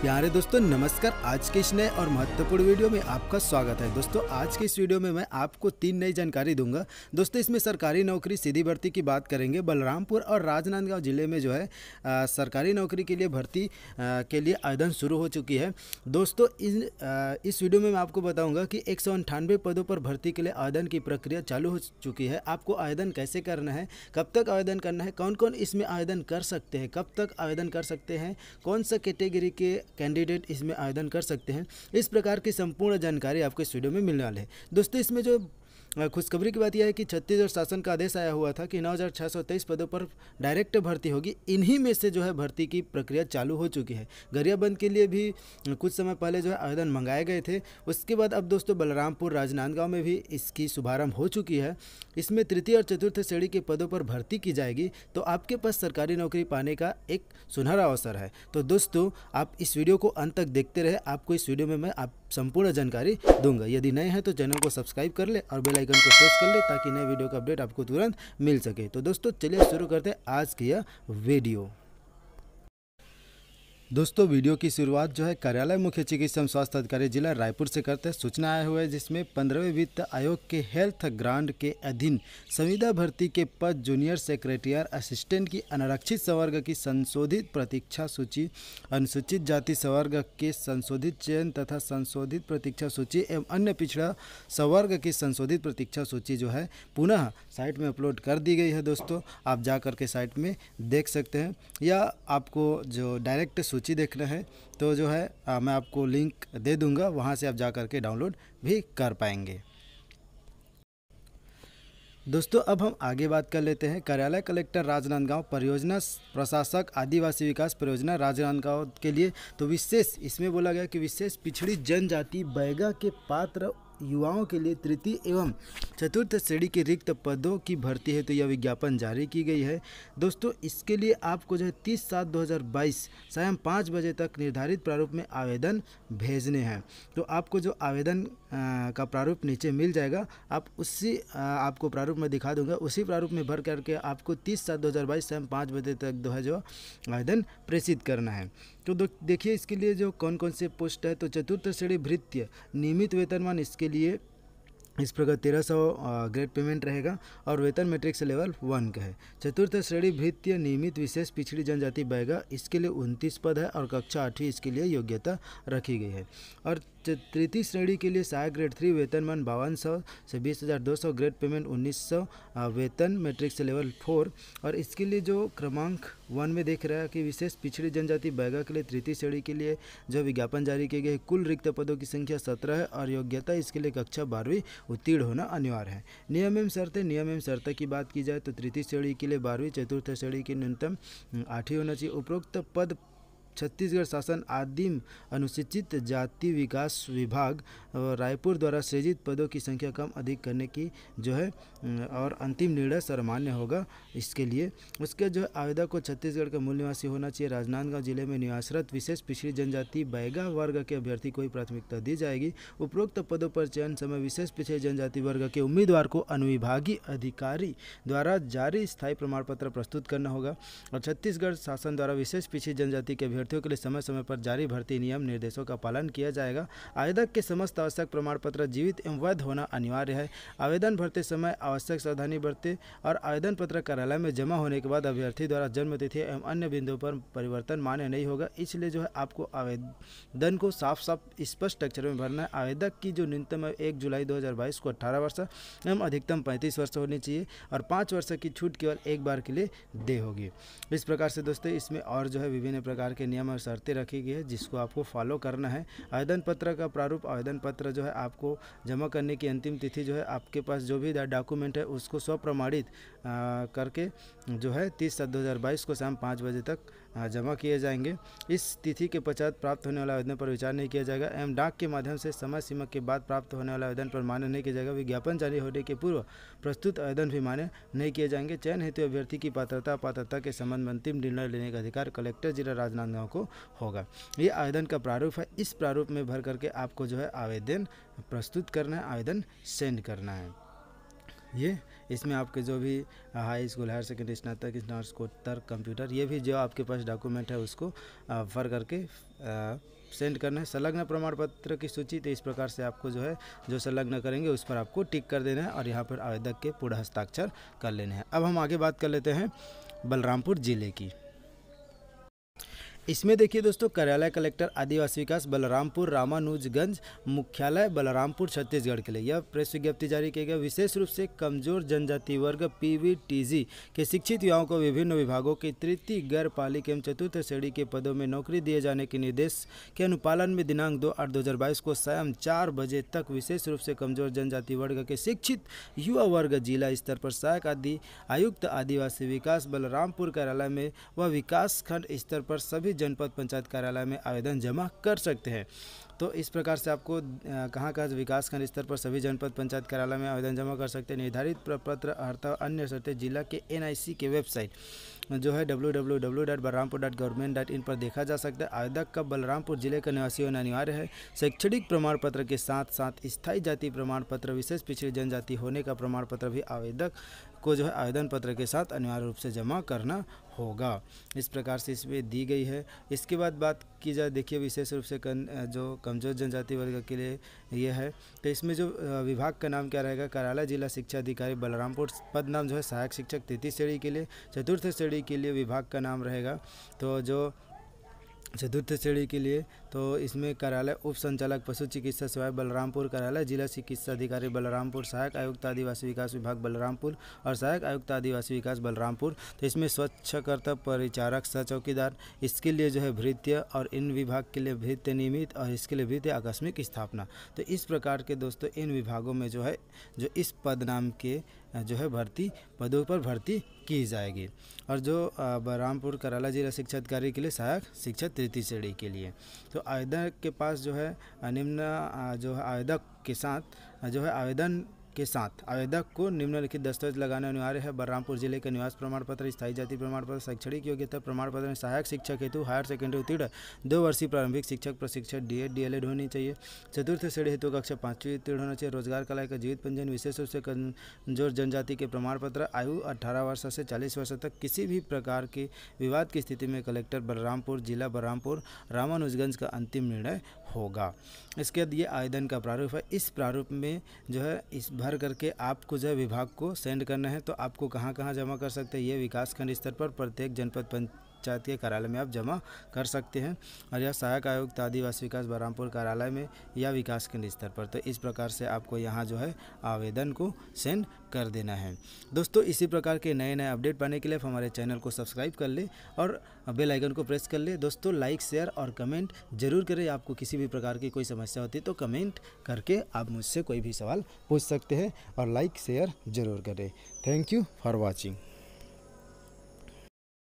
प्यारे दोस्तों नमस्कार आज के इस नए और महत्वपूर्ण वीडियो में आपका स्वागत है दोस्तों आज के इस वीडियो में मैं आपको तीन नई जानकारी दूंगा दोस्तों इसमें सरकारी नौकरी सीधी भर्ती की बात करेंगे बलरामपुर और राजनांदगांव जिले में जो है आ, सरकारी नौकरी के लिए भर्ती आ, के लिए आवेदन शुरू हो चुकी है दोस्तों इन इस, इस वीडियो में मैं आपको बताऊँगा कि एक पदों पर भर्ती के लिए आवेदन की प्रक्रिया चालू हो चुकी है आपको आवेदन कैसे करना है कब तक आवेदन करना है कौन कौन इसमें आवेदन कर सकते हैं कब तक आवेदन कर सकते हैं कौन सा कैटेगरी के कैंडिडेट इसमें आवेदन कर सकते हैं इस प्रकार की संपूर्ण जानकारी आपको इस वीडियो में मिलने वाली है दोस्तों इसमें जो खुशखबरी की बात यह है कि छत्तीसगढ़ शासन का आदेश आया हुआ था कि नौ पदों पर डायरेक्ट भर्ती होगी इन्हीं में से जो है भर्ती की प्रक्रिया चालू हो चुकी है गरियाबंद के लिए भी कुछ समय पहले जो है आवेदन मंगाए गए थे उसके बाद अब दोस्तों बलरामपुर राजनांदगांव में भी इसकी शुभारंभ हो चुकी है इसमें तृतीय और चतुर्थ श्रेणी के पदों पर भर्ती की जाएगी तो आपके पास सरकारी नौकरी पाने का एक सुनहरा अवसर है तो दोस्तों आप इस वीडियो को अंत तक देखते रहे आपको इस वीडियो में मैं आप संपूर्ण जानकारी दूंगा यदि नए हैं तो चैनल को सब्सक्राइब कर ले और बेल आइकन को प्रेस कर ले ताकि नए वीडियो का अपडेट आपको तुरंत मिल सके तो दोस्तों चलिए शुरू करते हैं आज की यह वीडियो दोस्तों वीडियो की शुरुआत जो है कार्यालय मुख्य चिकित्सा एवं स्वास्थ्य अधिकारी जिला रायपुर से करते हैं सूचना आया हुआ है जिसमें पंद्रहवें वित्त आयोग के हेल्थ ग्रांड के अधीन संविदा भर्ती के पद जूनियर सेक्रेटरियर असिस्टेंट की अनारक्षित सवर्ग की संशोधित प्रतीक्षा सूची अनुसूचित जाति सवर्ग के संशोधित चयन तथा संशोधित प्रतीक्षा सूची एवं अन्य पिछड़ा सवर्ग की संशोधित प्रतीक्षा सूची जो है पुनः साइट में अपलोड कर दी गई है दोस्तों आप जा के साइट में देख सकते हैं या आपको जो डायरेक्ट सूची देखना है तो जो है आ, मैं आपको लिंक दे दूंगा वहाँ से आप जा कर के डाउनलोड भी कर पाएंगे दोस्तों अब हम आगे बात कर लेते हैं कार्यालय कलेक्टर राजनांदगांव परियोजना प्रशासक आदिवासी विकास परियोजना राजनांदगांव के लिए तो विशेष इसमें बोला गया कि विशेष पिछड़ी जनजाति बैगा के पात्र युवाओं के लिए तृतीय एवं चतुर्थ श्रेणी के रिक्त पदों की भर्ती है तो यह विज्ञापन जारी की गई है दोस्तों इसके लिए आपको जो है तीस सात दो हज़ार बाईस स्वयं पाँच बजे तक निर्धारित प्रारूप में आवेदन भेजने हैं तो आपको जो आवेदन का प्रारूप नीचे मिल जाएगा आप उसी आपको प्रारूप में दिखा दूंगा उसी प्रारूप में भर करके आपको तीस सात दो हज़ार बाईस सायं पाँच बजे तक जो है जो आवेदन प्रेषित करना है तो देखिए इसके लिए जो कौन कौन से पोस्ट है तो चतुर्थ श्रेणी भृत्य नियमित वेतनमान इसके के लिए इस प्रकार तेरह सौ ग्रेड पेमेंट रहेगा और वेतन मैट्रिक्स लेवल वन का है चतुर्थ श्रेणी भित्तीय नियमित विशेष पिछड़ी जनजाति बैगा इसके लिए उनतीस पद है और कक्षा आठवीं इसके लिए योग्यता रखी गई है और तृतीय श्रेणी के लिए सहायक ग्रेड थ्री वेतनमान बावन सौ से बीस हज़ार दो सौ ग्रेड पेमेंट उन्नीस सौ वेतन से लेवल फोर और इसके लिए जो क्रमांक वन में देख रहा है कि विशेष पिछड़ी जनजाति बैगा के लिए तृतीय श्रेणी के लिए जो विज्ञापन जारी किए गए कुल रिक्त पदों की संख्या सत्रह है और योग्यता इसके लिए कक्षा बारहवीं उत्तीर्ण होना अनिवार्य है नियम एवं शर्तें नियम एवं शर्त की बात की जाए तो तृतीय श्रेणी के लिए बारहवीं चतुर्थ श्रेणी की न्यूनतम आठवीं होना चाहिए उपरोक्त पद छत्तीसगढ़ शासन आदिम अनुसूचित जाति विकास विभाग रायपुर द्वारा सृजित पदों की संख्या कम अधिक करने की जो है और अंतिम निर्णय सर्वमान्य होगा इसके लिए उसके जो आवेदक को छत्तीसगढ़ का मूल निवासी होना चाहिए राजनांदगांव जिले में निवासरत विशेष पिछड़ी जनजाति बैगा वर्ग के अभ्यर्थी को ही प्राथमिकता दी जाएगी उपरोक्त पदों पर चयन समय विशेष पिछड़े जनजाति वर्ग के उम्मीदवार को अनुविभागीय अधिकारी द्वारा जारी स्थायी प्रमाण पत्र प्रस्तुत करना होगा और छत्तीसगढ़ शासन द्वारा विशेष पिछड़ी जनजाति के अभ्यर्थी अभ्यर्थियों के लिए समय समय पर जारी भर्ती नियम निर्देशों का पालन किया जाएगा आवेदक के समस्त आवश्यक प्रमाण पत्र जीवित एवं वैध होना अनिवार्य है आवेदन भरते समय आवश्यक सावधानी बरते और आवेदन पत्र कार्यालय में जमा होने के बाद अभ्यर्थी द्वारा जन्मतिथि एवं अन्य बिंदुओं पर परिवर्तन मान्य नहीं होगा इसलिए जो है आपको आवेदन को साफ साफ स्पष्ट अक्षर में भरना है आवेदक की जो न्यूनतम एक जुलाई 2022 को 18 वर्ष एवं अधिकतम 35 वर्ष होनी चाहिए और पाँच वर्ष की छूट केवल एक बार के लिए दे होगी इस प्रकार से दोस्तों इसमें और जो है विभिन्न प्रकार के नियम और शर्तें रखी गई है जिसको आपको फॉलो करना है आवेदन पत्र का प्रारूप आवेदन पत्र जो है आपको जमा करने की अंतिम तिथि जो है आपके पास जो भी डॉक्यूमेंट है उसको स्वप्रमाणित करके जो है तीस सात दो को शाम पाँच बजे तक हाँ, जमा किए जाएंगे इस तिथि के पश्चात प्राप्त होने वाला आवेदन पर विचार नहीं किया जाएगा एवं डाक के माध्यम से समय सीमा के बाद प्राप्त होने वाला आवेदन पर मान्य नहीं किया जाएगा विज्ञापन जारी होने के पूर्व प्रस्तुत आवेदन भी मान्य नहीं किए जाएंगे चयन हेतु अभ्यर्थी की पात्रता पात्रता के संबंध में अंतिम निर्णय लेने का अधिकार कलेक्टर जिला राजनांदगांव को होगा ये आवेदन का प्रारूप है इस प्रारूप में भर करके आपको जो है आवेदन प्रस्तुत करना है आवेदन सेंड करना है ये इसमें आपके जो भी हाई स्कूल हायर सेकेंडरी स्नातक स्नातकोत्तर कंप्यूटर ये भी जो आपके पास डॉक्यूमेंट है उसको भर करके सेंड करना है संलग्न प्रमाण पत्र की सूची तो इस प्रकार से आपको जो है जो संलग्न करेंगे उस पर आपको टिक कर देना है और यहाँ पर आवेदक के पूर्ण हस्ताक्षर कर लेने हैं अब हम आगे बात कर लेते हैं बलरामपुर ज़िले की इसमें देखिए दोस्तों कार्यालय कलेक्टर आदिवासी विकास बलरामपुर रामानुजगंज मुख्यालय बलरामपुर छत्तीसगढ़ के लिए यह प्रेस विज्ञप्ति जारी की गई विशेष रूप से कमजोर जनजाति वर्ग पीवीटीजी के शिक्षित युवाओं को विभिन्न विभागों के तृतीय गैर पालिक एवं चतुर्थ श्रेणी के पदों में नौकरी दिए जाने के निर्देश के अनुपालन में दिनांक दो आठ दो को स्वयं चार बजे तक विशेष रूप से कमजोर जनजाति वर्ग के शिक्षित युवा वर्ग जिला स्तर पर सहायक आदि आयुक्त आदिवासी विकास बलरामपुर कार्यालय में व विकास खंड स्तर पर सभी जनपद पंचायत कार्यालय में आवेदन जमा कर सकते हैं तो इस प्रकार से आपको कहाँ कहाँ विकासखंड स्तर पर सभी जनपद पंचायत कार्यालय में आवेदन जमा कर सकते हैं निर्धारित प्रपत्र अर्थात अन्य शर्तें जिला के एनआईसी के वेबसाइट जो है डब्ल्यू पर देखा जा सकता है आवेदक का बलरामपुर जिले का निवासी होना अनिवार्य है शैक्षणिक प्रमाण पत्र के साथ साथ स्थायी जाति प्रमाण पत्र विशेष पिछड़ी जनजाति होने का प्रमाण पत्र भी आवेदक को जो है आवेदन पत्र के साथ अनिवार्य रूप से जमा करना होगा इस प्रकार से इसमें दी गई है इसके बाद बात की जाए देखिए विशेष रूप से कन, जो कमजोर जनजाति वर्ग के लिए यह है तो इसमें जो विभाग का नाम क्या रहेगा कराला जिला शिक्षा अधिकारी बलरामपुर पद नाम जो है सहायक शिक्षक तृतीय श्रेणी के लिए चतुर्थ श्रेणी श्रेणी के लिए विभाग का नाम रहेगा तो जो चतुर्थ श्रेणी के लिए तो इसमें कार्यालय उप संचालक पशु चिकित्सा सेवाएं बलरामपुर कार्यालय जिला चिकित्सा अधिकारी बलरामपुर सहायक आयुक्त आदिवासी विकास विभाग बलरामपुर और सहायक आयुक्त आदिवासी विकास बलरामपुर तो इसमें स्वच्छकर्ता परिचारक सह चौकीदार इसके लिए जो है भृत्य और इन विभाग के लिए भृत्य नियमित और इसके लिए भृत्य आकस्मिक स्थापना तो इस प्रकार के दोस्तों इन विभागों में जो है जो इस पद नाम के जो है भर्ती पदों पर भर्ती की जाएगी और जो बलरामपुर कराला जिला शिक्षा अधिकारी के लिए सहायक शिक्षा तृतीय श्रेणी के लिए तो आवेदक के पास जो है निम्न जो है आवेदक के साथ जो है आवेदन के साथ आवेदक को निम्नलिखित दस्तावेज लगाने अनिवार्य है बलरामपुर जिले के निवास प्रमाण पत्र स्थायी जाति प्रमाण पत्र शैक्षणिक योग्यता प्रमाण पत्र में सहायक शिक्षक हेतु हायर सेकेंडरी उत्तीर्ण दो वर्षीय प्रारंभिक शिक्षक प्रशिक्षक डी एड डी होनी चाहिए चतुर्थ श्रेणी हेतु कक्षा पांचवी उत्तीर्ण होना चाहिए रोजगार कलाई का जीवित पंजीयन विशेष रूप से कमजोर जनजाति के प्रमाण पत्र आयु अठारह वर्ष से चालीस वर्ष तक किसी भी प्रकार के विवाद की स्थिति में कलेक्टर बलरामपुर जिला बलरामपुर रामानुजगंज का अंतिम निर्णय होगा इसके बाद ये आवेदन का प्रारूप है इस प्रारूप में जो है इस भर करके आपको जो विभाग को सेंड करना है तो आपको कहाँ कहाँ जमा कर सकते हैं ये विकास खंड स्तर पर प्रत्येक जनपद पंच पंचायत के कार्यालय में आप जमा कर सकते हैं और यह सहायक आयुक्त आदिवासी विकास बलरामपुर कार्यालय में या विकास केंद्र स्तर पर तो इस प्रकार से आपको यहाँ जो है आवेदन को सेंड कर देना है दोस्तों इसी प्रकार के नए नए अपडेट पाने के लिए हमारे चैनल को सब्सक्राइब कर ले और बेल आइकन को प्रेस कर ले दोस्तों लाइक शेयर और कमेंट जरूर करें आपको किसी भी प्रकार की कोई समस्या होती है तो कमेंट करके आप मुझसे कोई भी सवाल पूछ सकते हैं और लाइक शेयर जरूर करें थैंक यू फॉर वॉचिंग